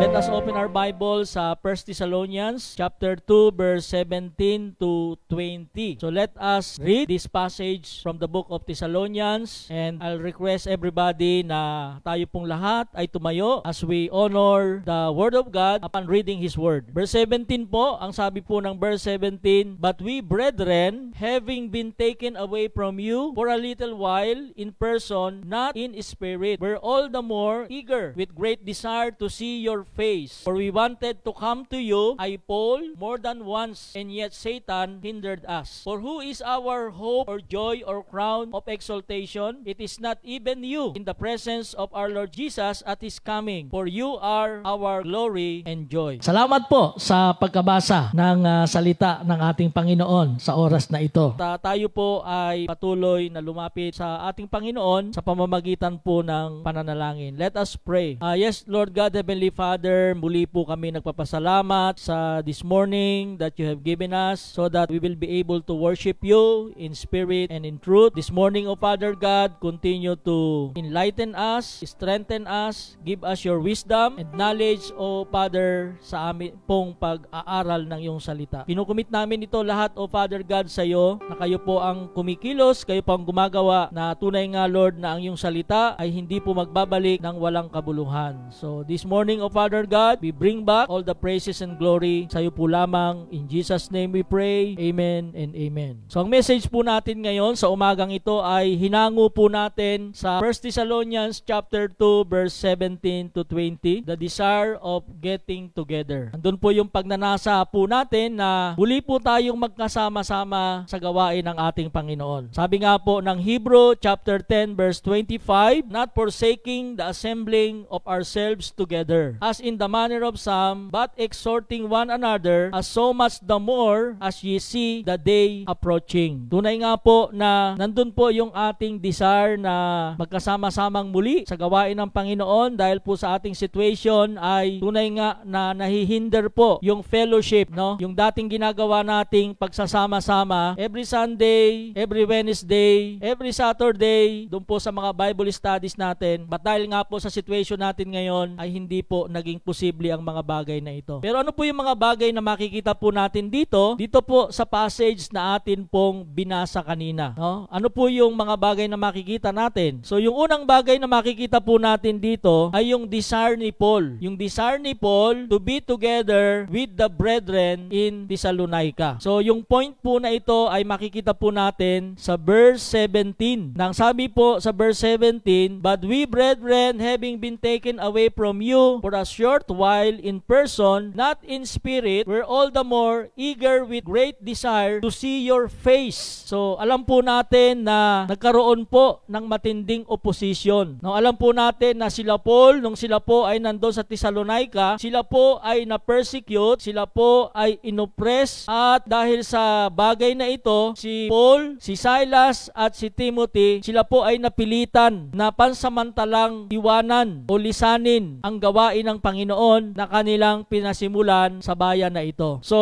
Let us open our Bible sa 1 Thessalonians chapter 2 verse 17 to 20. So let us read this passage from the book of Thessalonians and I'll request everybody na tayo pong lahat ay tumayo as we honor the word of God upon reading his word. Verse 17 po, ang sabi po ng verse 17, But we brethren, having been taken away from you for a little while in person, not in spirit, were all the more eager with great desire to see your face. For we wanted to come to you, I Paul, more than once, and yet Satan hindered us. For who is our hope or joy or crown of exaltation? It is not even you in the presence of our Lord Jesus at His coming. For you are our glory and joy. Salamat po sa pagkabasa ng uh, salita ng ating Panginoon sa oras na ito. Ta tayo po ay patuloy na lumapit sa ating Panginoon sa pamamagitan po ng pananalangin. Let us pray. Uh, yes, Lord God, Heavenly Father, Father, muli po kami nagpapasalamat sa this morning that you have given us so that we will be able to worship you in spirit and in truth. This morning, O Father God, continue to enlighten us, strengthen us, give us your wisdom and knowledge, O Father, sa amin pong pag-aaral ng iyong salita. Pinukumit namin ito lahat, O Father God, sa iyo na kayo po ang kumikilos, kayo po ang gumagawa na tunay nga, Lord, na ang iyong salita ay hindi po magbabalik ng walang kabuluhan. So, this morning, O Father, Father God, we bring back all the praises and glory sa iyo po lamang. In Jesus' name we pray. Amen and amen. So ang message po natin ngayon sa umagang ito ay hinango po natin sa 1 Thessalonians chapter 2 verse 17 to 20, the desire of getting together. Andun po yung pagnanasa po natin na muli po tayong magkasama-sama sa gawain ng ating Panginoon. Sabi nga po ng Hebrew chapter 10 verse 25, not forsaking the assembling of ourselves together as in the manner of some, but exhorting one another, as so much the more as ye see the day approaching. Tunay nga po na nandun po yung ating desire na magkasama-samang muli sa gawain ng Panginoon dahil po sa ating situation ay tunay nga na nahihinder po yung fellowship, no? Yung dating ginagawa nating pagsasama-sama every Sunday, every Wednesday, every Saturday, doon po sa mga Bible studies natin. But dahil nga po sa situation natin ngayon ay hindi po naging maging posible ang mga bagay na ito. Pero ano po yung mga bagay na makikita po natin dito? Dito po sa passage na atin pong binasa kanina. No? Ano po yung mga bagay na makikita natin? So yung unang bagay na makikita po natin dito ay yung desire ni Paul. Yung desire ni Paul to be together with the brethren in Thessalonica. So yung point po na ito ay makikita po natin sa verse 17. Nang sabi po sa verse 17, But we brethren having been taken away from you for a short while in person, not in spirit, we're all the more eager with great desire to see your face. So, alam po natin na nagkaroon po ng matinding opposition. No, alam po natin na sila Paul, nung sila po ay nandoon sa Thessalonica, sila po ay na-persecute, sila po ay inoppress, at dahil sa bagay na ito, si Paul, si Silas, at si Timothy, sila po ay napilitan na pansamantalang iwanan o lisanin ang gawain ng Panginoon na kanilang pinasimulan sa bayan na ito. So,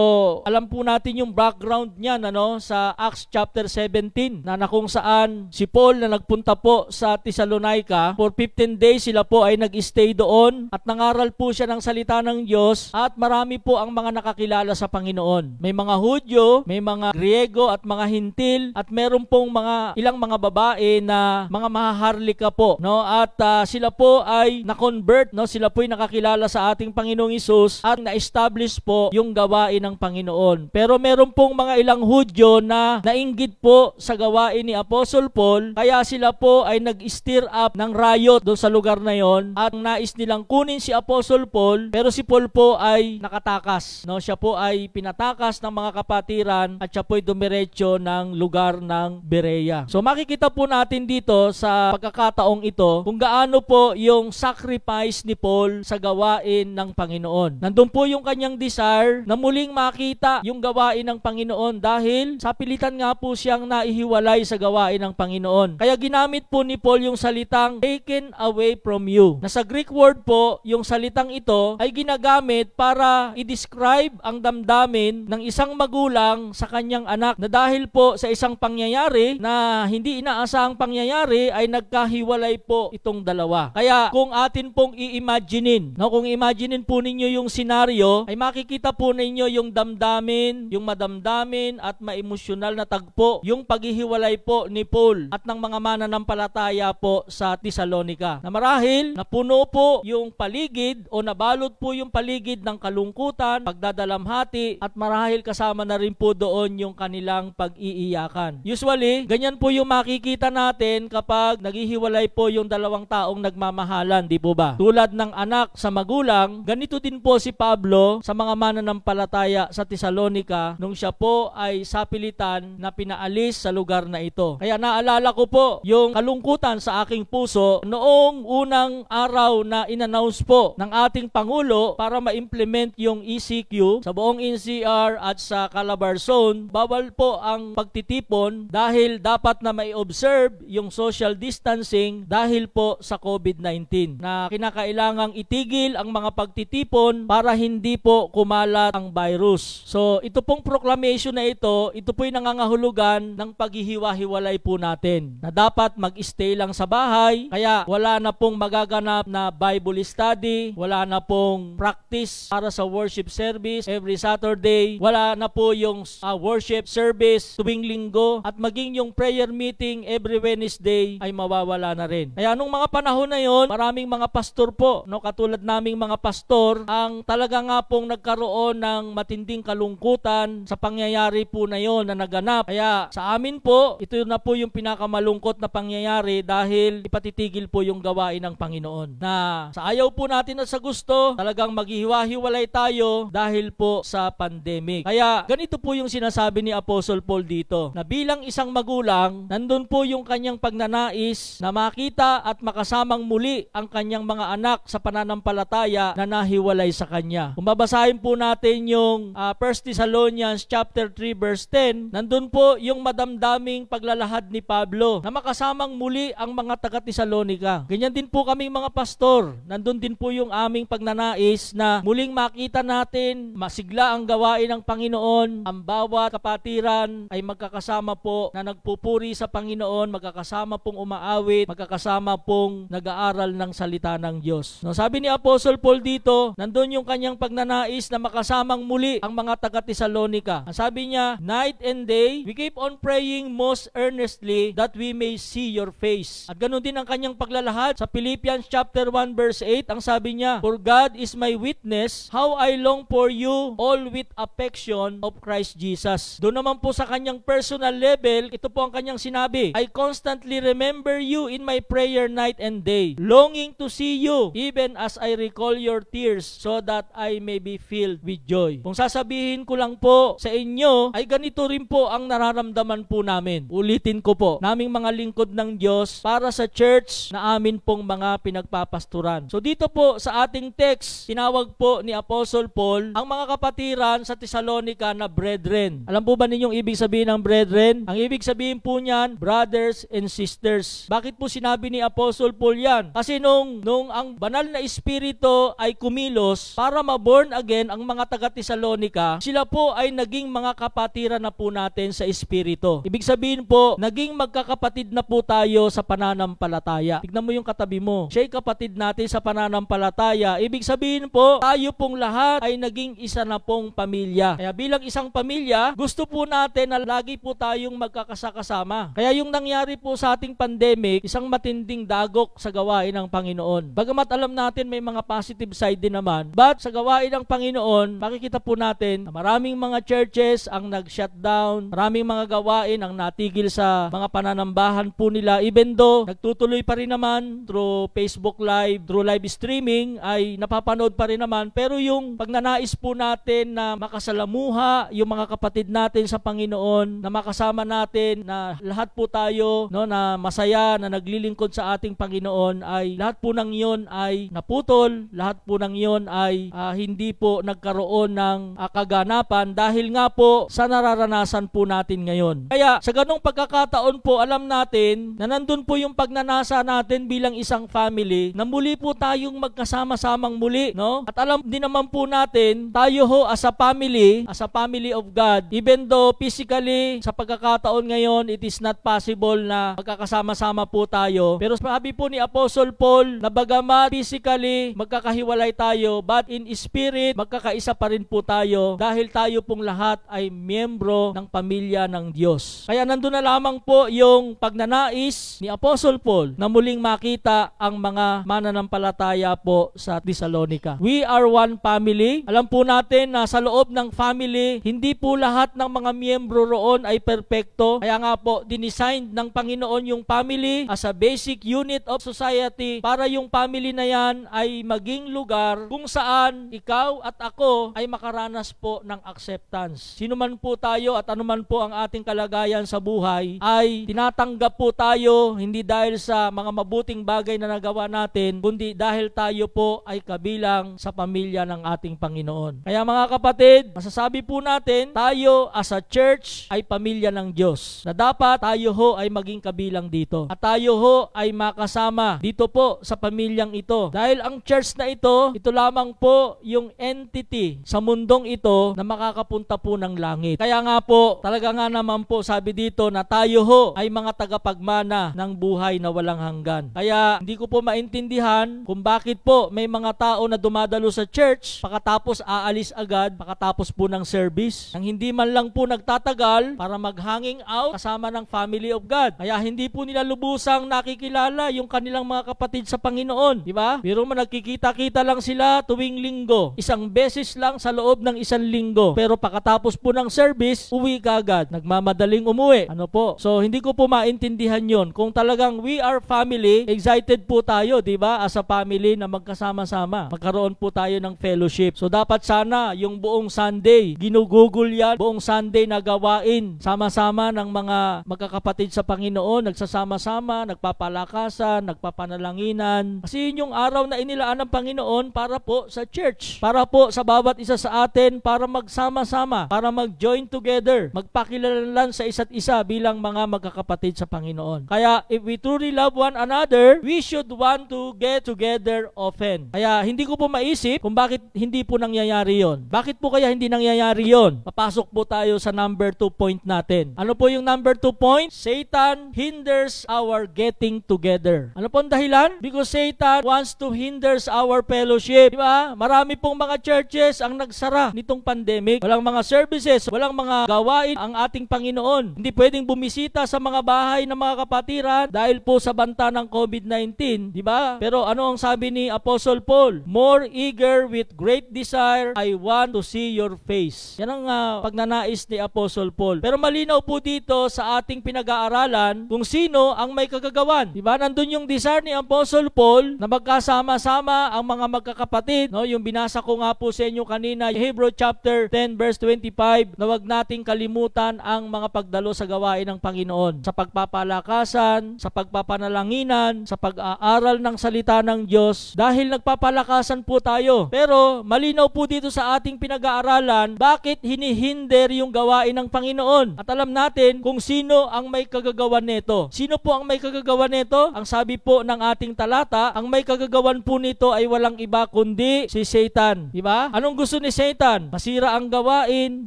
alam po natin yung background niyan ano, sa Acts chapter 17 na, na kung saan si Paul na nagpunta po sa Thessalonica for 15 days sila po ay nag-stay doon at nangaral po siya ng salita ng Diyos at marami po ang mga nakakilala sa Panginoon. May mga Hudyo, may mga Griego at mga Hintil at meron pong mga ilang mga babae na mga mahaharlika po no at uh, sila po ay na-convert no sila po ay nakakilala kakilala sa ating Panginoong Isus at na-establish po yung gawain ng Panginoon. Pero meron pong mga ilang Hudyo na nainggit po sa gawain ni Apostle Paul kaya sila po ay nag-stir up ng riot doon sa lugar na yon at nais nilang kunin si Apostle Paul pero si Paul po ay nakatakas. No? Siya po ay pinatakas ng mga kapatiran at siya po ay dumiretso ng lugar ng Berea. So makikita po natin dito sa pagkakataong ito kung gaano po yung sacrifice ni Paul sa gawain gawain ng Panginoon. Nandun po yung kanyang desire na muling makita yung gawain ng Panginoon dahil sa pilitan nga po siyang naihiwalay sa gawain ng Panginoon. Kaya ginamit po ni Paul yung salitang taken away from you. Na sa Greek word po, yung salitang ito ay ginagamit para i-describe ang damdamin ng isang magulang sa kanyang anak na dahil po sa isang pangyayari na hindi inaasahang pangyayari ay nagkahiwalay po itong dalawa. Kaya kung atin pong i-imaginein na No, kung imaginein po ninyo yung senaryo, ay makikita po ninyo yung damdamin, yung madamdamin at maemosyonal na tagpo, yung paghihiwalay po ni Paul at ng mga mananampalataya po sa Thessalonica. Na marahil napuno po yung paligid o nabalot po yung paligid ng kalungkutan, pagdadalamhati at marahil kasama na rin po doon yung kanilang pag-iiyakan. Usually, ganyan po yung makikita natin kapag naghihiwalay po yung dalawang taong nagmamahalan, di po ba? Tulad ng anak sa magulang, ganito din po si Pablo sa mga mananampalataya sa Tesalonica nung siya po ay sapilitan na pinaalis sa lugar na ito. Kaya naalala ko po yung kalungkutan sa aking puso noong unang araw na inannounce po ng ating Pangulo para ma-implement yung ECQ sa buong NCR at sa Calabar Zone, bawal po ang pagtitipon dahil dapat na may observe yung social distancing dahil po sa COVID-19 na kinakailangang itigil tigil ang mga pagtitipon para hindi po kumalat ang virus. So ito pong proclamation na ito, ito po'y nangangahulugan ng paghihiwa-hiwalay po natin na dapat mag-stay lang sa bahay kaya wala na pong magaganap na Bible study, wala na pong practice para sa worship service every Saturday, wala na po yung uh, worship service tuwing linggo at maging yung prayer meeting every Wednesday ay mawawala na rin. Kaya nung mga panahon na yon, maraming mga pastor po, no, katulad na aming mga pastor ang talaga nga pong nagkaroon ng matinding kalungkutan sa pangyayari po na yon na naganap. Kaya sa amin po, ito na po yung pinakamalungkot na pangyayari dahil ipatitigil po yung gawain ng Panginoon. Na sa ayaw po natin at sa gusto, talagang maghihiwa-hiwalay tayo dahil po sa pandemic. Kaya ganito po yung sinasabi ni Apostle Paul dito, na bilang isang magulang, nandun po yung kanyang pagnanais na makita at makasamang muli ang kanyang mga anak sa pananampalataya mananampalataya na nahiwalay sa kanya. Kung babasahin po natin yung uh, ah, 1 Thessalonians chapter 3 verse 10, nandun po yung madamdaming paglalahad ni Pablo na makasamang muli ang mga taga tesalonica Ganyan din po kaming mga pastor. Nandun din po yung aming pagnanais na muling makita natin masigla ang gawain ng Panginoon, ang bawat kapatiran ay magkakasama po na nagpupuri sa Panginoon, magkakasama pong umaawit, magkakasama pong nag-aaral ng salita ng Diyos. No, sabi ni Apostol Apostle Paul dito, nandun yung kanyang pagnanais na makasamang muli ang mga taga-Tesalonica. Ang sabi niya, night and day, we keep on praying most earnestly that we may see your face. At ganun din ang kanyang paglalahad sa Philippians chapter 1 verse 8, ang sabi niya, For God is my witness how I long for you all with affection of Christ Jesus. Doon naman po sa kanyang personal level, ito po ang kanyang sinabi, I constantly remember you in my prayer night and day, longing to see you even as I recall your tears so that I may be filled with joy. Kung sasabihin ko lang po sa inyo, ay ganito rin po ang nararamdaman po namin. Ulitin ko po, naming mga lingkod ng Diyos para sa church na amin pong mga pinagpapasturan. So dito po sa ating text, tinawag po ni Apostle Paul ang mga kapatiran sa Thessalonica na brethren. Alam po ba ninyong ibig sabihin ng brethren? Ang ibig sabihin po niyan, brothers and sisters. Bakit po sinabi ni Apostle Paul yan? Kasi nung, nung ang banal na Espiritu Espiritu ay kumilos para maborn again ang mga taga-Tesalonica, sila po ay naging mga kapatiran na po natin sa Espiritu. Ibig sabihin po, naging magkakapatid na po tayo sa pananampalataya. Tignan mo yung katabi mo. Siya'y kapatid natin sa pananampalataya. Ibig sabihin po, tayo pong lahat ay naging isa na pong pamilya. Kaya bilang isang pamilya, gusto po natin na lagi po tayong magkakasakasama. Kaya yung nangyari po sa ating pandemic, isang matinding dagok sa gawain ng Panginoon. Bagamat alam natin may mga mga positive side din naman. But sa gawain ng Panginoon, makikita po natin na maraming mga churches ang nag-shutdown, maraming mga gawain ang natigil sa mga pananambahan po nila. Even though nagtutuloy pa rin naman through Facebook Live, through live streaming, ay napapanood pa rin naman. Pero yung pagnanais po natin na makasalamuha yung mga kapatid natin sa Panginoon, na makasama natin na lahat po tayo no, na masaya, na naglilingkod sa ating Panginoon, ay lahat po ng iyon ay naputol Bohol, lahat po ng iyon ay uh, hindi po nagkaroon ng uh, kaganapan dahil nga po sa nararanasan po natin ngayon. Kaya sa ganong pagkakataon po, alam natin na nandun po yung pagnanasa natin bilang isang family na muli po tayong magkasama-samang muli, no? At alam din naman po natin, tayo ho as a family, as a family of God, even though physically sa pagkakataon ngayon, it is not possible na magkakasama-sama po tayo. Pero sabi po ni Apostle Paul na bagamat physically magkakahiwalay tayo, but in spirit, magkakaisa pa rin po tayo dahil tayo pong lahat ay miyembro ng pamilya ng Diyos. Kaya nandun na lamang po yung pagnanais ni Apostle Paul na muling makita ang mga mananampalataya po sa Thessalonica. We are one family. Alam po natin na sa loob ng family, hindi po lahat ng mga miyembro roon ay perpekto. Kaya nga po, dinesign ng Panginoon yung family as a basic unit of society para yung family na yan ay maging lugar kung saan ikaw at ako ay makaranas po ng acceptance. Sino man po tayo at anuman po ang ating kalagayan sa buhay ay tinatanggap po tayo hindi dahil sa mga mabuting bagay na nagawa natin kundi dahil tayo po ay kabilang sa pamilya ng ating Panginoon. Kaya mga kapatid, masasabi po natin tayo as a church ay pamilya ng Diyos na dapat tayo ho ay maging kabilang dito at tayo ho ay makasama dito po sa pamilyang ito dahil ang church church na ito, ito lamang po yung entity sa mundong ito na makakapunta po ng langit. Kaya nga po, talaga nga naman po sabi dito na tayo ho ay mga tagapagmana ng buhay na walang hanggan. Kaya hindi ko po maintindihan kung bakit po may mga tao na dumadalo sa church, pakatapos aalis agad, pakatapos po ng service, nang hindi man lang po nagtatagal para mag-hanging out kasama ng family of God. Kaya hindi po nila lubusang nakikilala yung kanilang mga kapatid sa Panginoon. Di ba? Pero man nagkikilala Nagkikita-kita lang sila tuwing linggo. Isang beses lang sa loob ng isang linggo. Pero pagkatapos po ng service, uwi ka agad. Nagmamadaling umuwi. Ano po? So, hindi ko po maintindihan yon. Kung talagang we are family, excited po tayo, di ba? As a family na magkasama-sama. Magkaroon po tayo ng fellowship. So, dapat sana yung buong Sunday, ginugugol yan. Buong Sunday na gawain. Sama-sama ng mga magkakapatid sa Panginoon. Nagsasama-sama, nagpapalakasan, nagpapanalanginan. Kasi yun yung araw na inilaan ng Panginoon para po sa church, para po sa bawat isa sa atin, para magsama-sama, para mag-join together, magpakilalan sa isa't isa bilang mga magkakapatid sa Panginoon. Kaya if we truly love one another, we should want to get together often. Kaya hindi ko po maisip kung bakit hindi po nangyayari yon. Bakit po kaya hindi nangyayari yon? Papasok po tayo sa number 2 point natin. Ano po yung number 2 point? Satan hinders our getting together. Ano po ang dahilan? Because Satan wants to hinder First our Fellowship. Di ba? Marami pong mga churches ang nagsara nitong pandemic. Walang mga services, walang mga gawain ang ating Panginoon. Hindi pwedeng bumisita sa mga bahay ng mga kapatiran dahil po sa banta ng COVID-19. Di ba? Pero ano ang sabi ni Apostle Paul? More eager with great desire, I want to see your face. Yan ang uh, pagnanais ni Apostle Paul. Pero malinaw po dito sa ating pinag-aaralan kung sino ang may kagagawan. Di ba? Nandun yung desire ni Apostle Paul na magkasama-sama kasama ang mga magkakapatid. No, yung binasa ko nga po sa inyo kanina, Hebrew chapter 10 verse 25, na wag nating kalimutan ang mga pagdalo sa gawain ng Panginoon. Sa pagpapalakasan, sa pagpapanalanginan, sa pag-aaral ng salita ng Diyos, dahil nagpapalakasan po tayo. Pero malinaw po dito sa ating pinag-aaralan, bakit hinihinder yung gawain ng Panginoon? At alam natin kung sino ang may kagagawan nito. Sino po ang may kagagawan nito? Ang sabi po ng ating talata, ang may kagagawan po nito nito ay walang iba kundi si Satan. Di ba? Anong gusto ni Satan? Masira ang gawain,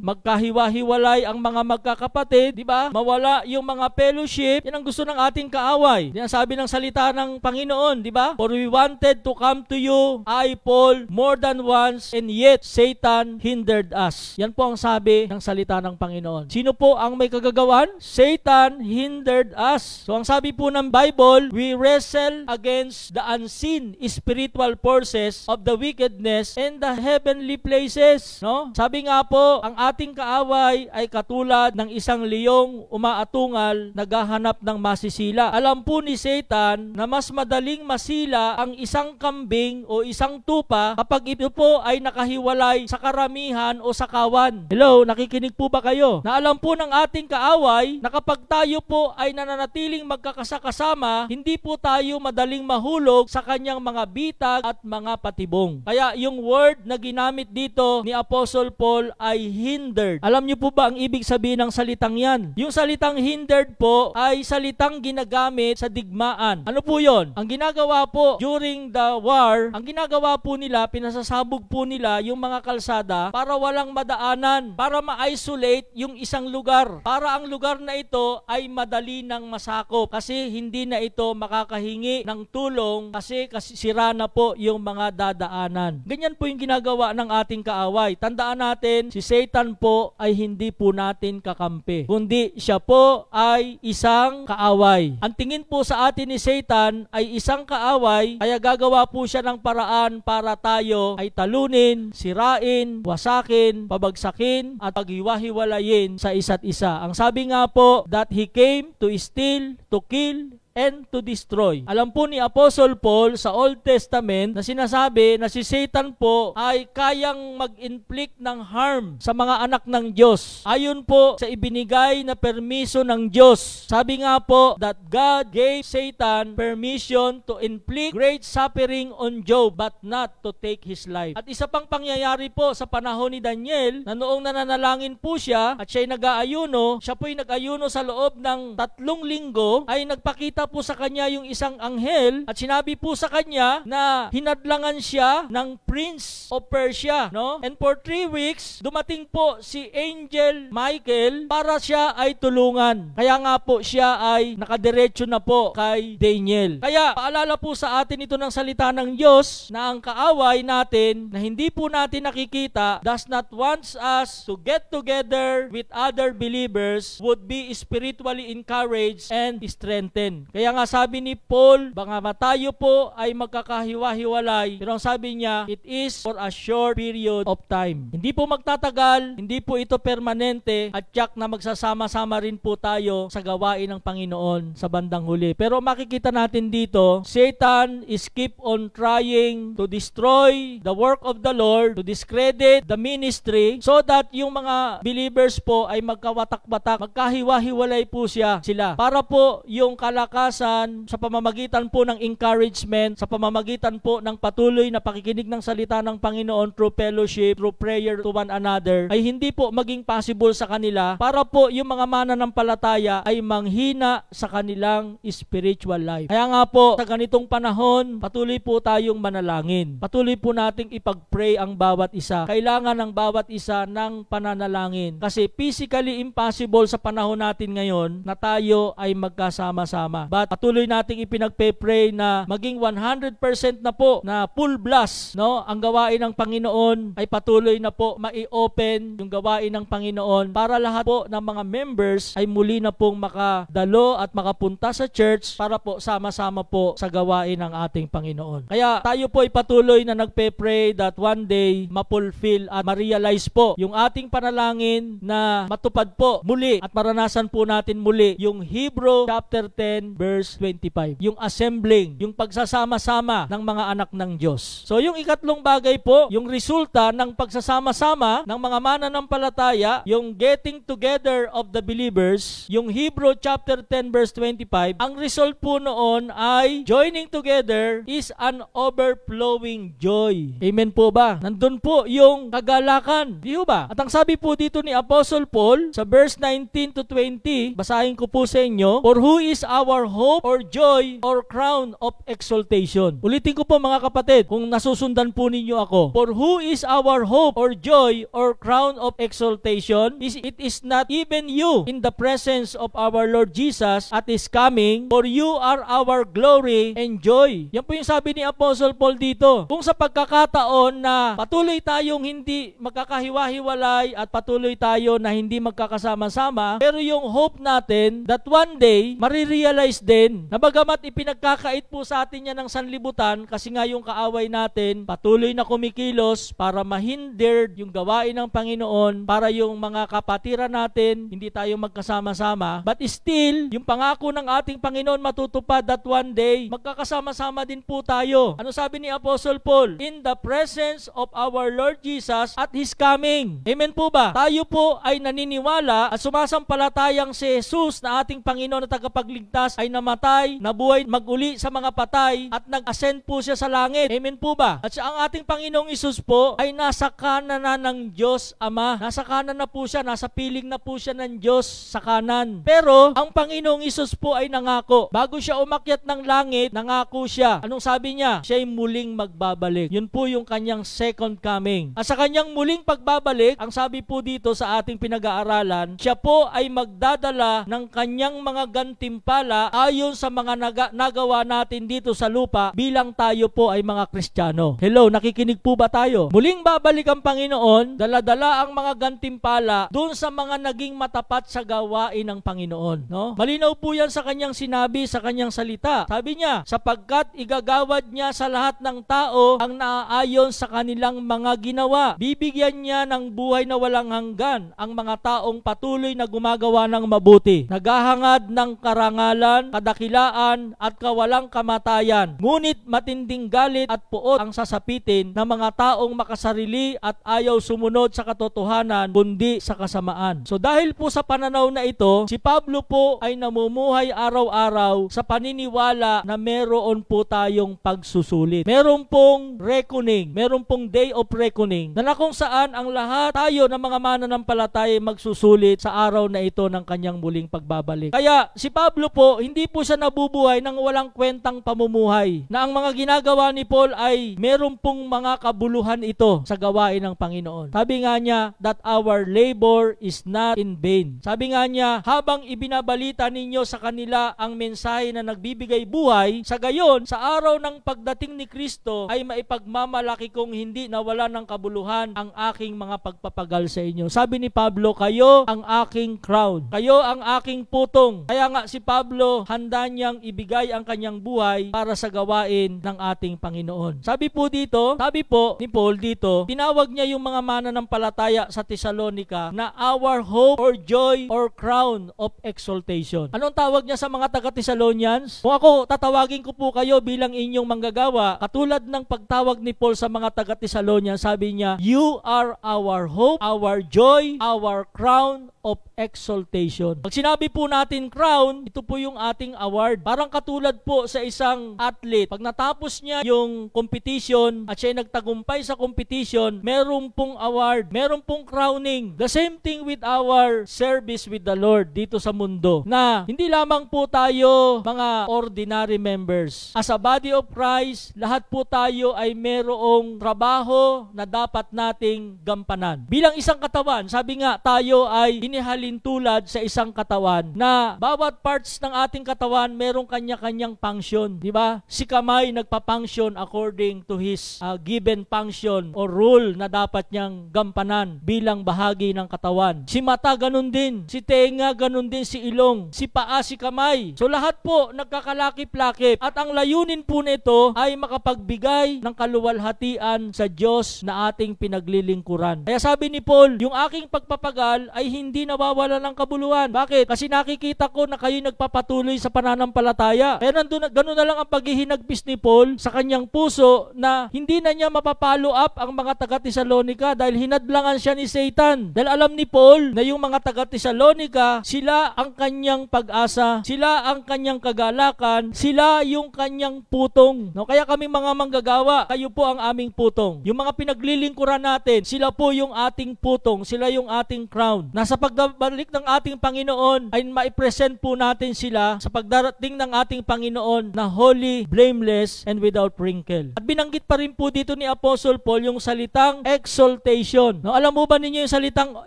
magkahiwa-hiwalay ang mga magkakapatid, di ba? Mawala yung mga fellowship. Yan ang gusto ng ating kaaway. Yan ang sabi ng salita ng Panginoon, di ba? For we wanted to come to you, I Paul, more than once, and yet Satan hindered us. Yan po ang sabi ng salita ng Panginoon. Sino po ang may kagagawan? Satan hindered us. So ang sabi po ng Bible, we wrestle against the unseen spiritual evil forces of the wickedness in the heavenly places. No? Sabi nga po, ang ating kaaway ay katulad ng isang liyong umaatungal naghahanap ng masisila. Alam po ni Satan na mas madaling masila ang isang kambing o isang tupa kapag ito po ay nakahiwalay sa karamihan o sa kawan. Hello, nakikinig po ba kayo? Na alam po ng ating kaaway na kapag tayo po ay nananatiling magkakasakasama, hindi po tayo madaling mahulog sa kanyang mga bita bulag at mga patibong. Kaya yung word na ginamit dito ni Apostle Paul ay hindered. Alam niyo po ba ang ibig sabihin ng salitang yan? Yung salitang hindered po ay salitang ginagamit sa digmaan. Ano po yon? Ang ginagawa po during the war, ang ginagawa po nila, pinasasabog po nila yung mga kalsada para walang madaanan, para ma-isolate yung isang lugar, para ang lugar na ito ay madali ng masakop kasi hindi na ito makakahingi ng tulong kasi, kasi sira na po po yung mga dadaanan. Ganyan po yung ginagawa ng ating kaaway. Tandaan natin, si Satan po ay hindi po natin kakampi, kundi siya po ay isang kaaway. Ang tingin po sa atin ni Satan ay isang kaaway, kaya gagawa po siya ng paraan para tayo ay talunin, sirain, wasakin, pabagsakin, at paghiwa-hiwalayin sa isa't isa. Ang sabi nga po, that he came to steal, to kill, and to destroy. Alam po ni Apostle Paul sa Old Testament na sinasabi na si Satan po ay kayang mag-inflict ng harm sa mga anak ng Diyos. Ayon po sa ibinigay na permiso ng Diyos. Sabi nga po that God gave Satan permission to inflict great suffering on Job but not to take his life. At isa pang pangyayari po sa panahon ni Daniel na noong nananalangin po siya at siya ay nag-aayuno, siya po ay nag-ayuno sa loob ng tatlong linggo ay nagpakita Nakita po sa kanya yung isang anghel at sinabi po sa kanya na hinadlangan siya ng prince of Persia, no? And for three weeks, dumating po si Angel Michael para siya ay tulungan. Kaya nga po siya ay nakadiretso na po kay Daniel. Kaya paalala po sa atin ito ng salita ng Diyos na ang kaaway natin na hindi po natin nakikita does not wants us to get together with other believers would be spiritually encouraged and strengthened. Kaya nga sabi ni Paul, baka matayo po ay magkakahiwa-hiwalay. Pero ang sabi niya, it is for a short period of time. Hindi po magtatagal, hindi po ito permanente at tiyak na magsasama-sama rin po tayo sa gawain ng Panginoon sa bandang huli. Pero makikita natin dito, Satan is keep on trying to destroy the work of the Lord, to discredit the ministry so that yung mga believers po ay magkawatak-batak, magkahiwa-hiwalay po siya sila para po yung kalaka kalakasan sa pamamagitan po ng encouragement, sa pamamagitan po ng patuloy na pakikinig ng salita ng Panginoon through fellowship, through prayer to one another, ay hindi po maging possible sa kanila para po yung mga mana ng palataya ay manghina sa kanilang spiritual life. Kaya nga po, sa ganitong panahon, patuloy po tayong manalangin. Patuloy po nating ipag-pray ang bawat isa. Kailangan ng bawat isa ng pananalangin. Kasi physically impossible sa panahon natin ngayon na tayo ay magkasama-sama. Sabat. Patuloy nating ipinagpe-pray na maging 100% na po na full blast no ang gawain ng Panginoon ay patuloy na po mai-open yung gawain ng Panginoon para lahat po ng mga members ay muli na pong makadalo at makapunta sa church para po sama-sama po sa gawain ng ating Panginoon. Kaya tayo po ay patuloy na nagpe-pray that one day mapulfill at ma-realize po yung ating panalangin na matupad po muli at maranasan po natin muli yung Hebrew chapter 10 verse 25. Yung assembling, yung pagsasama-sama ng mga anak ng Diyos. So yung ikatlong bagay po, yung resulta ng pagsasama-sama ng mga mananampalataya, yung getting together of the believers, yung Hebrew chapter 10 verse 25, ang result po noon ay joining together is an overflowing joy. Amen po ba? Nandun po yung kagalakan. Di ba? At ang sabi po dito ni Apostle Paul sa verse 19 to 20, basahin ko po sa inyo, For who is our hope or joy or crown of exaltation. Ulitin ko po mga kapatid, kung nasusundan po ninyo ako. For who is our hope or joy or crown of exaltation? Is it is not even you in the presence of our Lord Jesus at his coming, for you are our glory and joy. Yan po yung sabi ni Apostle Paul dito. Kung sa pagkakataon na patuloy tayong hindi magkakahiwa-hiwalay at patuloy tayo na hindi magkakasama-sama, pero yung hope natin that one day marirealize realize din na bagamat ipinagkakait po sa atin yan ng sanlibutan kasi nga yung kaaway natin patuloy na kumikilos para mahinder yung gawain ng Panginoon para yung mga kapatiran natin hindi tayo magkasama-sama but still yung pangako ng ating Panginoon matutupad that one day magkakasama-sama din po tayo. Ano sabi ni Apostle Paul? In the presence of our Lord Jesus at His coming. Amen po ba? Tayo po ay naniniwala at sumasampalatayang si Jesus na ating Panginoon at tagapagligtas ay namatay, nabuhay, maguli sa mga patay at nag-ascend po siya sa langit. Amen po ba? At siya, ang ating Panginoong Isus po ay nasa kanan na ng Diyos Ama. Nasa kanan na po siya, nasa piling na po siya ng Diyos sa kanan. Pero ang Panginoong Isus po ay nangako. Bago siya umakyat ng langit, nangako siya. Anong sabi niya? Siya ay muling magbabalik. Yun po yung kanyang second coming. At sa kanyang muling pagbabalik, ang sabi po dito sa ating pinag-aaralan, siya po ay magdadala ng kanyang mga gantimpala ayon sa mga naga- nagawa natin dito sa lupa bilang tayo po ay mga Kristiyano. Hello, nakikinig po ba tayo? Muling babalik ang Panginoon, daladala ang mga gantimpala doon sa mga naging matapat sa gawain ng Panginoon. No? Malinaw po yan sa kanyang sinabi, sa kanyang salita. Sabi niya, sapagkat igagawad niya sa lahat ng tao ang naaayon sa kanilang mga ginawa. Bibigyan niya ng buhay na walang hanggan ang mga taong patuloy na gumagawa ng mabuti, naghahangad ng karangalan kasakiman, kadakilaan, at kawalang kamatayan. Ngunit matinding galit at puot ang sasapitin ng mga taong makasarili at ayaw sumunod sa katotohanan kundi sa kasamaan. So dahil po sa pananaw na ito, si Pablo po ay namumuhay araw-araw sa paniniwala na meron po tayong pagsusulit. Meron pong reckoning, meron pong day of reckoning na na kung saan ang lahat tayo ng mga mananampalataya magsusulit sa araw na ito ng kanyang muling pagbabalik. Kaya si Pablo po, hindi hindi po siya nabubuhay ng walang kwentang pamumuhay. Na ang mga ginagawa ni Paul ay meron pong mga kabuluhan ito sa gawain ng Panginoon. Sabi nga niya, that our labor is not in vain. Sabi nga niya, habang ibinabalita ninyo sa kanila ang mensahe na nagbibigay buhay, sa gayon, sa araw ng pagdating ni Kristo ay maipagmamalaki kong hindi nawala ng kabuluhan ang aking mga pagpapagal sa inyo. Sabi ni Pablo, kayo ang aking crown. Kayo ang aking putong. Kaya nga si Pablo ito, handa niyang ibigay ang kanyang buhay para sa gawain ng ating Panginoon. Sabi po dito, sabi po ni Paul dito, tinawag niya yung mga mananampalataya sa Tesalonica na our hope or joy or crown of exaltation. Anong tawag niya sa mga taga tesalonians Kung ako, tatawagin ko po kayo bilang inyong manggagawa, katulad ng pagtawag ni Paul sa mga taga-Thessalonians, sabi niya, you are our hope, our joy, our crown of exaltation. Pag sinabi po natin crown, ito po yung ating ating award. Parang katulad po sa isang athlete. Pag natapos niya yung competition at siya nagtagumpay sa competition, meron pong award, meron pong crowning. The same thing with our service with the Lord dito sa mundo na hindi lamang po tayo mga ordinary members. As a body of Christ, lahat po tayo ay merong trabaho na dapat nating gampanan. Bilang isang katawan, sabi nga tayo ay inihalin tulad sa isang katawan na bawat parts ng ating ating katawan, merong kanya-kanyang function, di ba? Si kamay nagpa-function according to his uh, given function or rule na dapat niyang gampanan bilang bahagi ng katawan. Si mata ganun din, si tenga ganun din, si ilong, si paa, si kamay. So lahat po nagkakalakip-lakip at ang layunin po nito ay makapagbigay ng kaluwalhatian sa Diyos na ating pinaglilingkuran. Kaya sabi ni Paul, yung aking pagpapagal ay hindi nawawala ng kabuluhan. Bakit? Kasi nakikita ko na kayo nagpapatuloy patuloy sa pananampalataya. Kaya nandun, ganun na lang ang paghihinagpis ni Paul sa kanyang puso na hindi na niya mapapalo up ang mga taga Tesalonica dahil hinadlangan siya ni Satan. Dahil alam ni Paul na yung mga taga Tesalonica, sila ang kanyang pag-asa, sila ang kanyang kagalakan, sila yung kanyang putong. No? Kaya kami mga manggagawa, kayo po ang aming putong. Yung mga pinaglilingkuran natin, sila po yung ating putong, sila yung ating crown. Nasa pagbalik ng ating Panginoon ay maipresent po natin sila sa pagdarating ng ating Panginoon na holy, blameless, and without wrinkle. At binanggit pa rin po dito ni Apostle Paul yung salitang exaltation. No, alam mo ba ninyo yung salitang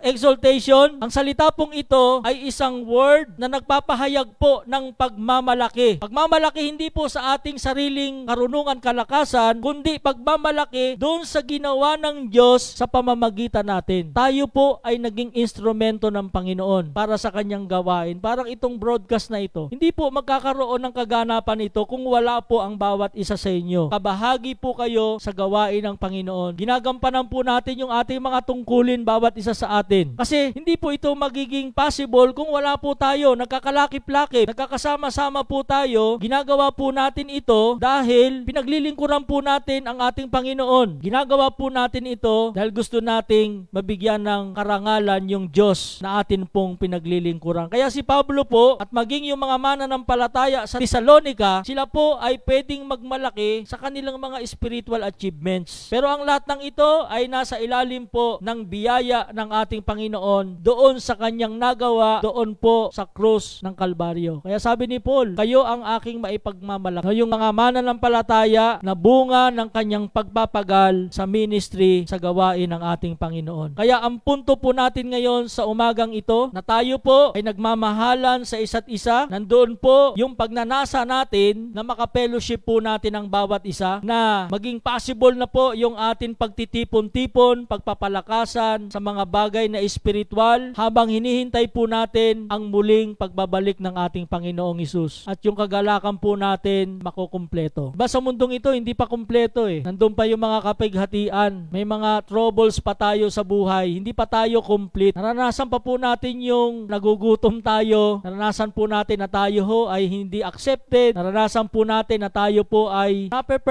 exaltation? Ang salita pong ito ay isang word na nagpapahayag po ng pagmamalaki. Pagmamalaki hindi po sa ating sariling karunungan, kalakasan, kundi pagmamalaki doon sa ginawa ng Diyos sa pamamagitan natin. Tayo po ay naging instrumento ng Panginoon para sa kanyang gawain. Parang itong broadcast na ito. Hindi po magkakaroon ng kaganapan ito kung wala po ang bawat isa sa inyo. Kabahagi po kayo sa gawain ng Panginoon. Ginagampanan po natin yung ating mga tungkulin bawat isa sa atin. Kasi hindi po ito magiging possible kung wala po tayo. Nagkakalakip-lakip, nagkakasama-sama po tayo. Ginagawa po natin ito dahil pinaglilingkuran po natin ang ating Panginoon. Ginagawa po natin ito dahil gusto nating mabigyan ng karangalan yung Diyos na atin pong pinaglilingkuran. Kaya si Pablo po at maging yung mga mananampalataya sa Thessalonica, sila po ay pwedeng magmalaki sa kanilang mga spiritual achievements. Pero ang lahat ng ito ay nasa ilalim po ng biyaya ng ating Panginoon doon sa kanyang nagawa, doon po sa krus ng Kalbaryo. Kaya sabi ni Paul, kayo ang aking maipagmamalaki. Yung mga mananampalataya na bunga ng kanyang pagpapagal sa ministry, sa gawain ng ating Panginoon. Kaya ang punto po natin ngayon sa umagang ito, na tayo po ay nagmamahalan sa isa't isa, nandoon doon po yung pagnanasa natin na makapellowship po natin ang bawat isa na maging possible na po yung atin pagtitipon-tipon, pagpapalakasan sa mga bagay na espiritual habang hinihintay po natin ang muling pagbabalik ng ating Panginoong Isus at yung kagalakan po natin makukumpleto. Ba sa mundong ito, hindi pa kumpleto eh. Nandun pa yung mga kapighatian, may mga troubles pa tayo sa buhay, hindi pa tayo complete. Naranasan pa po natin yung nagugutom tayo, naranasan po natin na tayo tayo ho ay hindi accepted. Naranasan po natin na tayo po ay nape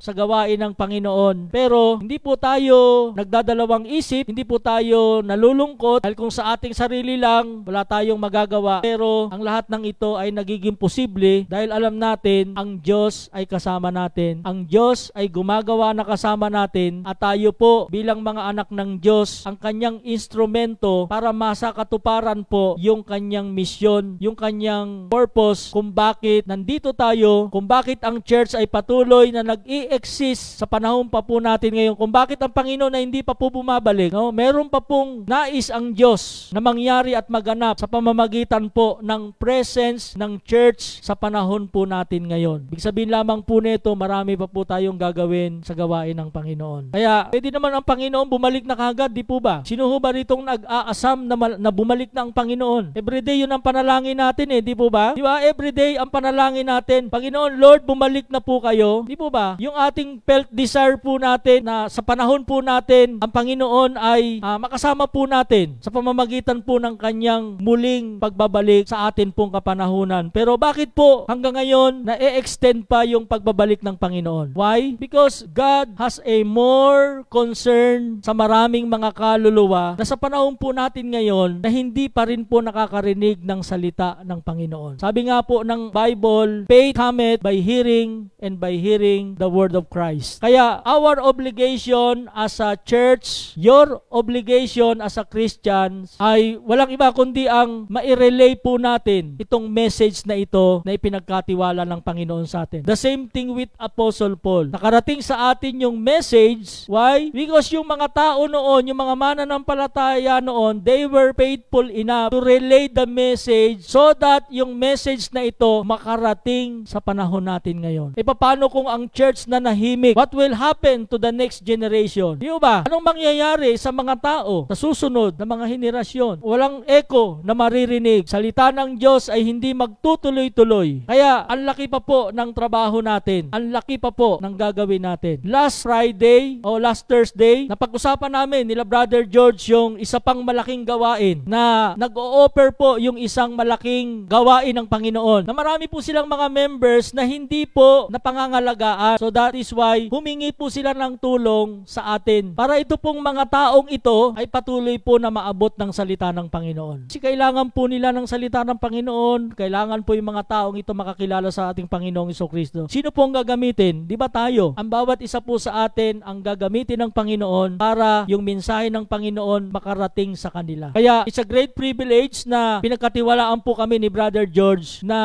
sa gawain ng Panginoon. Pero hindi po tayo nagdadalawang isip, hindi po tayo nalulungkot dahil kung sa ating sarili lang wala tayong magagawa. Pero ang lahat ng ito ay nagiging posible dahil alam natin ang Diyos ay kasama natin. Ang Diyos ay gumagawa na kasama natin at tayo po bilang mga anak ng Diyos ang kanyang instrumento para masakatuparan po yung kanyang misyon, yung kanyang purpose kung bakit nandito tayo, kung bakit ang church ay patuloy na nag-i-exist sa panahon pa po natin ngayon, kung bakit ang Panginoon ay hindi pa po bumabalik. No? Meron pa pong nais ang Diyos na mangyari at maganap sa pamamagitan po ng presence ng church sa panahon po natin ngayon. Ibig sabihin lamang po nito, marami pa po tayong gagawin sa gawain ng Panginoon. Kaya pwede naman ang Panginoon bumalik na kagad, di po ba? Sino ho ba ritong nag-aasam na, na bumalik na ang Panginoon? Everyday yun ang panalangin natin eh, di po ba? Di ba? Everyday ang panalangin natin, Panginoon Lord, bumalik na po kayo. Di po ba? Yung ating felt desire po natin na sa panahon po natin, ang Panginoon ay uh, makasama po natin sa pamamagitan po ng kanyang muling pagbabalik sa atin pong kapanahunan. Pero bakit po hanggang ngayon na extend pa yung pagbabalik ng Panginoon? Why? Because God has a more concern sa maraming mga kaluluwa na sa panahon po natin ngayon na hindi pa rin po nakakarinig ng salita ng Panginoon. Panginoon. Sabi nga po ng Bible, faith cometh by hearing and by hearing the word of Christ. Kaya our obligation as a church, your obligation as a Christian ay walang iba kundi ang mairelay po natin itong message na ito na ipinagkatiwala ng Panginoon sa atin. The same thing with Apostle Paul. Nakarating sa atin yung message. Why? Because yung mga tao noon, yung mga mananampalataya noon, they were faithful enough to relay the message so that you yung message na ito makarating sa panahon natin ngayon. E paano kung ang church na nahimik? What will happen to the next generation? Di ba? Anong mangyayari sa mga tao sa susunod na mga henerasyon? Walang echo na maririnig. Salita ng Diyos ay hindi magtutuloy-tuloy. Kaya ang laki pa po ng trabaho natin. Ang laki pa po ng gagawin natin. Last Friday o last Thursday, napag-usapan namin nila Brother George yung isa pang malaking gawain na nag-o-offer po yung isang malaking gawain gawain ng Panginoon. Na marami po silang mga members na hindi po napangangalagaan. So that is why humingi po sila ng tulong sa atin para ito pong mga taong ito ay patuloy po na maabot ng salita ng Panginoon. Kasi kailangan po nila ng salita ng Panginoon, kailangan po yung mga taong ito makakilala sa ating Panginoong Kristo. Sino po ang gagamitin? Di ba tayo? Ang bawat isa po sa atin ang gagamitin ng Panginoon para yung mensahe ng Panginoon makarating sa kanila. Kaya it's a great privilege na pinagkatiwalaan po kami ni Brother Brother George, na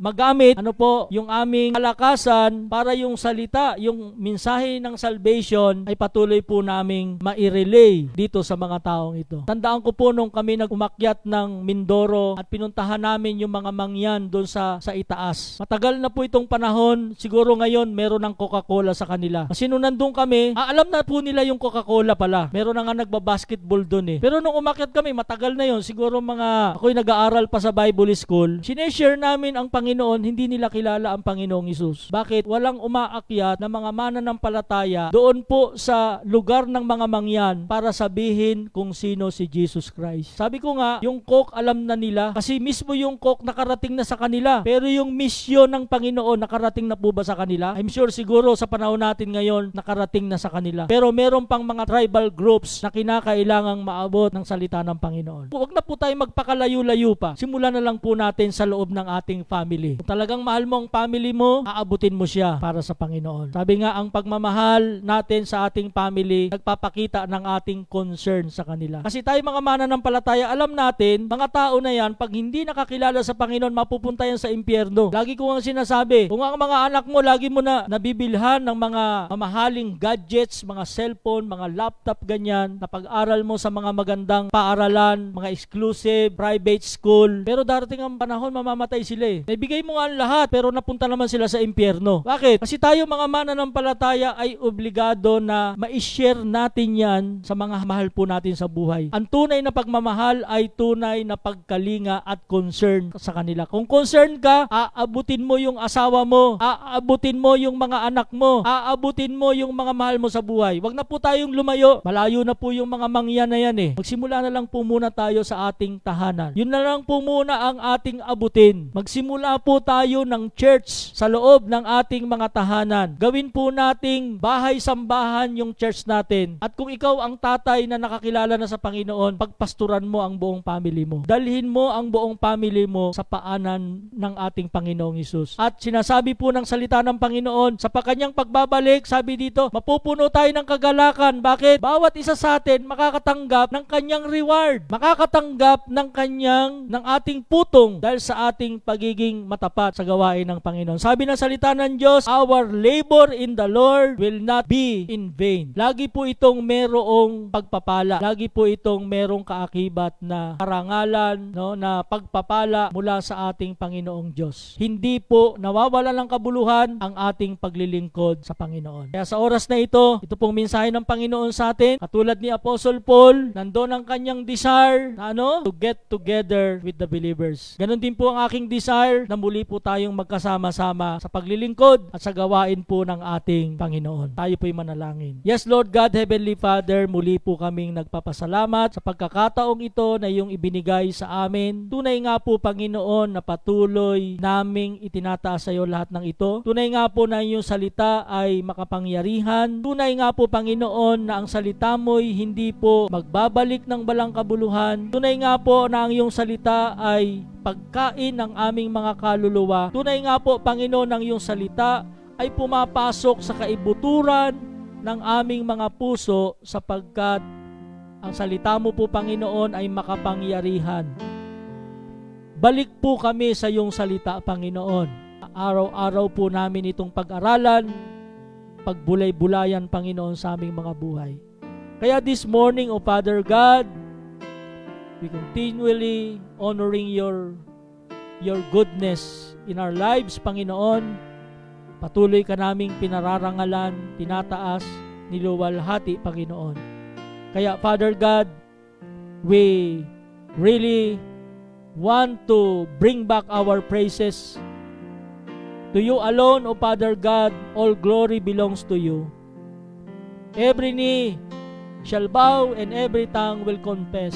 magamit ano po yung aming kalakasan para yung salita, yung mensahe ng salvation ay patuloy po naming mairelay dito sa mga taong ito. Tandaan ko po nung kami nagumakyat ng Mindoro at pinuntahan namin yung mga mangyan doon sa, sa itaas. Matagal na po itong panahon, siguro ngayon meron ng Coca-Cola sa kanila. Kasi nung nandun kami, alam na po nila yung Coca-Cola pala. Meron na nga nagbabasketball doon eh. Pero nung umakyat kami, matagal na yon siguro mga, ako'y nag-aaral pa sa Bible School, Sineshare namin ang Panginoon, hindi nila kilala ang Panginoong Isus. Bakit? Walang umaakyat na mga mananampalataya doon po sa lugar ng mga mangyan para sabihin kung sino si Jesus Christ. Sabi ko nga, yung coke alam na nila kasi mismo yung coke nakarating na sa kanila. Pero yung misyon ng Panginoon nakarating na po ba sa kanila? I'm sure siguro sa panahon natin ngayon nakarating na sa kanila. Pero meron pang mga tribal groups na kinakailangang maabot ng salita ng Panginoon. Huwag na po tayo magpakalayo-layo pa. Simulan na lang po natin natin sa loob ng ating family. Kung talagang mahal mo ang family mo, aabutin mo siya para sa Panginoon. Sabi nga, ang pagmamahal natin sa ating family, nagpapakita ng ating concern sa kanila. Kasi tayo mga mananampalataya, alam natin, mga tao na yan, pag hindi nakakilala sa Panginoon, mapupunta yan sa impyerno. Lagi ko ang sinasabi, kung ang mga anak mo, lagi mo na nabibilhan ng mga mamahaling gadgets, mga cellphone, mga laptop, ganyan, napag-aral mo sa mga magandang paaralan, mga exclusive, private school, pero darating ang panahon, panahon mamamatay sila eh. Naibigay mo nga ang lahat pero napunta naman sila sa impyerno. Bakit? Kasi tayo mga mananampalataya ay obligado na ma-share natin yan sa mga mahal po natin sa buhay. Ang tunay na pagmamahal ay tunay na pagkalinga at concern sa kanila. Kung concern ka, aabutin mo yung asawa mo, aabutin mo yung mga anak mo, aabutin mo yung mga mahal mo sa buhay. Huwag na po tayong lumayo. Malayo na po yung mga mangyan na yan eh. Magsimula na lang po muna tayo sa ating tahanan. Yun na lang po muna ang ating abutin. Magsimula po tayo ng church sa loob ng ating mga tahanan. Gawin po nating bahay-sambahan yung church natin. At kung ikaw ang tatay na nakakilala na sa Panginoon, pagpasturan mo ang buong family mo. Dalhin mo ang buong family mo sa paanan ng ating Panginoong Isus. At sinasabi po ng salita ng Panginoon, sa pakanyang pagbabalik, sabi dito, mapupuno tayo ng kagalakan. Bakit? Bawat isa sa atin makakatanggap ng kanyang reward. Makakatanggap ng kanyang, ng ating putong dahil sa ating pagiging matapat sa gawain ng Panginoon. Sabi ng salita ng Diyos, our labor in the Lord will not be in vain. Lagi po itong merong pagpapala. Lagi po itong merong kaakibat na karangalan, no, na pagpapala mula sa ating Panginoong Diyos. Hindi po nawawala ng kabuluhan ang ating paglilingkod sa Panginoon. Kaya sa oras na ito, ito pong mensahe ng Panginoon sa atin, katulad ni Apostle Paul, nandoon ang kanyang desire na ano, to get together with the believers. Ganon din po ang aking desire na muli po tayong magkasama-sama sa paglilingkod at sa gawain po ng ating Panginoon. Tayo po'y manalangin. Yes, Lord God, Heavenly Father, muli po kaming nagpapasalamat sa pagkakataong ito na iyong ibinigay sa amin. Tunay nga po, Panginoon, na patuloy naming itinataas sa iyo lahat ng ito. Tunay nga po na iyong salita ay makapangyarihan. Tunay nga po, Panginoon, na ang salita mo'y hindi po magbabalik ng balang kabuluhan. Tunay nga po na ang iyong salita ay pag pagkain ng aming mga kaluluwa. Tunay nga po, Panginoon, ng iyong salita ay pumapasok sa kaibuturan ng aming mga puso sapagkat ang salita mo po, Panginoon, ay makapangyarihan. Balik po kami sa iyong salita, Panginoon. Araw-araw po namin itong pag-aralan, pagbulay-bulayan, Panginoon, sa aming mga buhay. Kaya this morning, O Father God, we continually honoring your your goodness in our lives, Panginoon. Patuloy ka naming pinararangalan, tinataas, niluwalhati, Panginoon. Kaya, Father God, we really want to bring back our praises To you alone, O Father God, all glory belongs to you. Every knee shall bow and every tongue will confess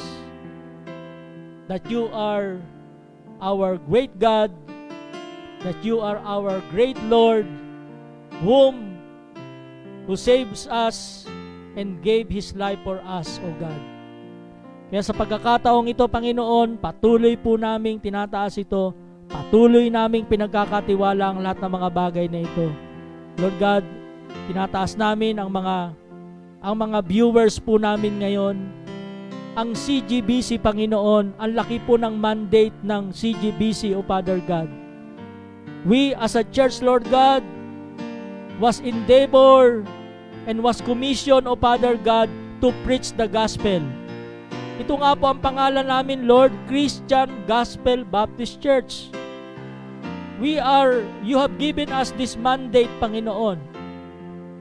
that you are our great God, that you are our great Lord, whom who saves us and gave His life for us, O God. Kaya sa pagkakataong ito, Panginoon, patuloy po naming tinataas ito, patuloy naming pinagkakatiwala ang lahat ng mga bagay na ito. Lord God, tinataas namin ang mga ang mga viewers po namin ngayon, ang CGBC, Panginoon, ang laki po ng mandate ng CGBC, O Father God. We as a church, Lord God, was endeavor and was commissioned, O Father God, to preach the gospel. Ito nga po ang pangalan namin, Lord, Christian Gospel Baptist Church. We are, you have given us this mandate, Panginoon,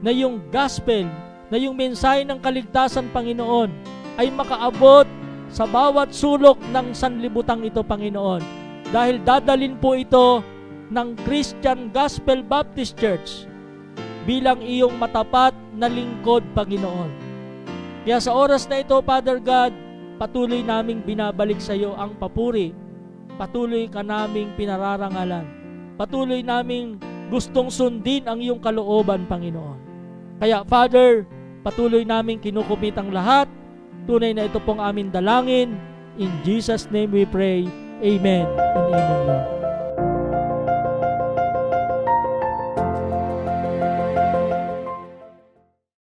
na yung gospel, na yung mensahe ng kaligtasan, Panginoon, ay makaabot sa bawat sulok ng sanlibutang ito, Panginoon. Dahil dadalin po ito ng Christian Gospel Baptist Church bilang iyong matapat na lingkod, Panginoon. Kaya sa oras na ito, Father God, patuloy naming binabalik sa iyo ang papuri. Patuloy ka naming pinararangalan. Patuloy naming gustong sundin ang iyong kalooban, Panginoon. Kaya, Father, patuloy naming kinukupit ang lahat Tunay na ito pong aming dalangin. In Jesus' name we pray. Amen and amen, Lord.